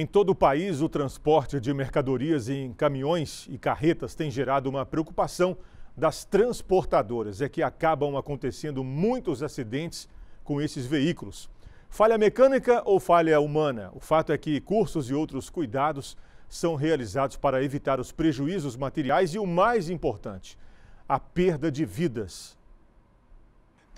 Em todo o país, o transporte de mercadorias em caminhões e carretas tem gerado uma preocupação das transportadoras. É que acabam acontecendo muitos acidentes com esses veículos. Falha mecânica ou falha humana? O fato é que cursos e outros cuidados são realizados para evitar os prejuízos materiais e o mais importante, a perda de vidas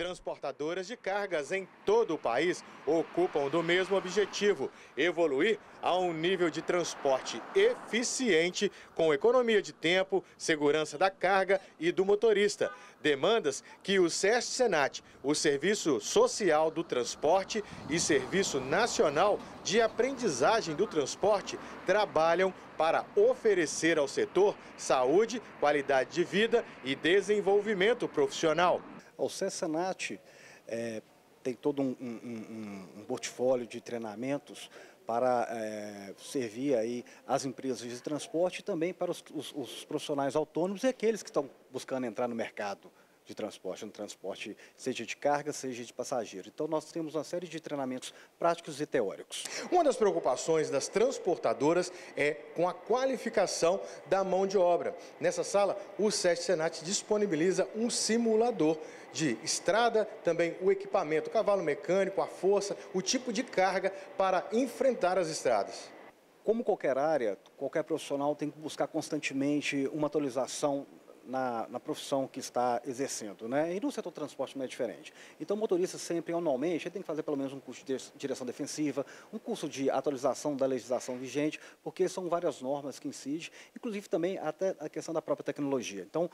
transportadoras de cargas em todo o país ocupam do mesmo objetivo: evoluir a um nível de transporte eficiente, com economia de tempo, segurança da carga e do motorista. Demandas que o SESC Senat, o Serviço Social do Transporte e Serviço Nacional de Aprendizagem do Transporte trabalham para oferecer ao setor saúde, qualidade de vida e desenvolvimento profissional. O CESANAT é, tem todo um, um, um, um, portfólio de treinamentos para é, servir aí às empresas de transporte e também para os, os, os profissionais autônomos e aqueles que estão buscando entrar no mercado de transporte, no transporte seja de carga, seja de passageiro. Então, nós temos uma série de treinamentos práticos e teóricos. Uma das preocupações das transportadoras é com a qualificação da mão de obra. Nessa sala, o SESC Senat disponibiliza um simulador de estrada, também o equipamento, o cavalo mecânico, a força, o tipo de carga para enfrentar as estradas. Como qualquer área, qualquer profissional tem que buscar constantemente uma atualização na, na, profissão que está exercendo. Né? E no setor de transporte não é diferente. Então, o motorista sempre, anualmente, ele tem que fazer pelo menos um curso de direção defensiva, um curso de atualização da legislação vigente, porque são várias normas que incidem, inclusive também até a questão da própria tecnologia. Então,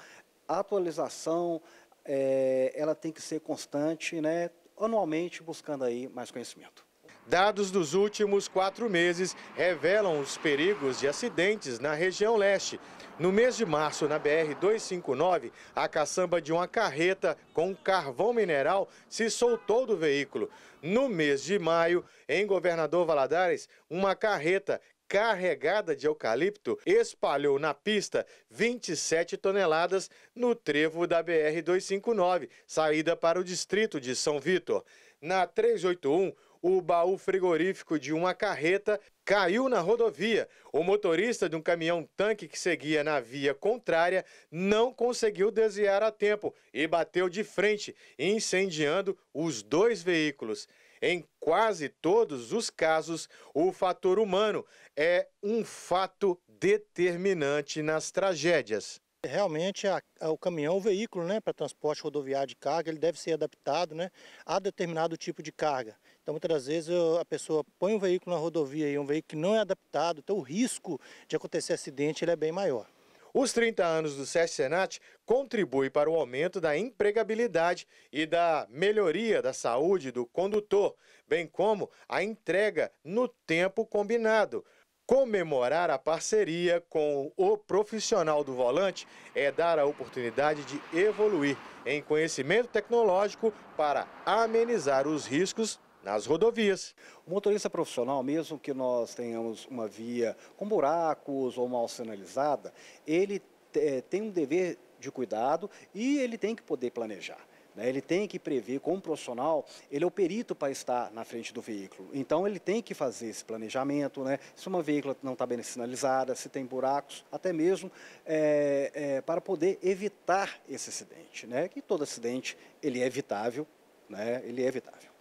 a atualização, é, ela tem que ser constante, né? anualmente buscando aí mais conhecimento. Dados dos últimos quatro meses revelam os perigos de acidentes na região leste. No mês de março, na BR-259, a caçamba de uma carreta com carvão mineral se soltou do veículo. No mês de maio, em Governador Valadares, uma carreta carregada de eucalipto espalhou na pista 27 toneladas no trevo da BR-259, saída para o distrito de São Vitor. Na 381, o baú frigorífico de uma carreta caiu na rodovia. O motorista de um caminhão-tanque que seguia na via contrária não conseguiu desviar a tempo e bateu de frente, incendiando os dois veículos. Em quase todos os casos, o fator humano é um fato determinante nas tragédias. Realmente, a, a, o caminhão, o veículo né, para transporte rodoviário de carga, ele deve ser adaptado né, a determinado tipo de carga. Então, muitas vezes eu, a pessoa põe um veículo na rodovia e um veículo que não é adaptado, então o risco de acontecer acidente ele é bem maior. Os 30 anos do SESC Senat contribuem para o aumento da empregabilidade e da melhoria da saúde do condutor, bem como a entrega no tempo combinado. Comemorar a parceria com o profissional do volante é dar a oportunidade de evoluir em conhecimento tecnológico para amenizar os riscos nas rodovias. O motorista profissional, mesmo que nós tenhamos uma via com buracos ou mal sinalizada, ele é, tem um dever de cuidado e ele tem que poder planejar. Né? Ele tem que prever, como profissional, ele é o perito para estar na frente do veículo. Então, ele tem que fazer esse planejamento, né? se uma veículo não está bem sinalizada, se tem buracos, até mesmo é, é, para poder evitar esse acidente. Né? Que todo acidente, ele é evitável, né? ele é evitável.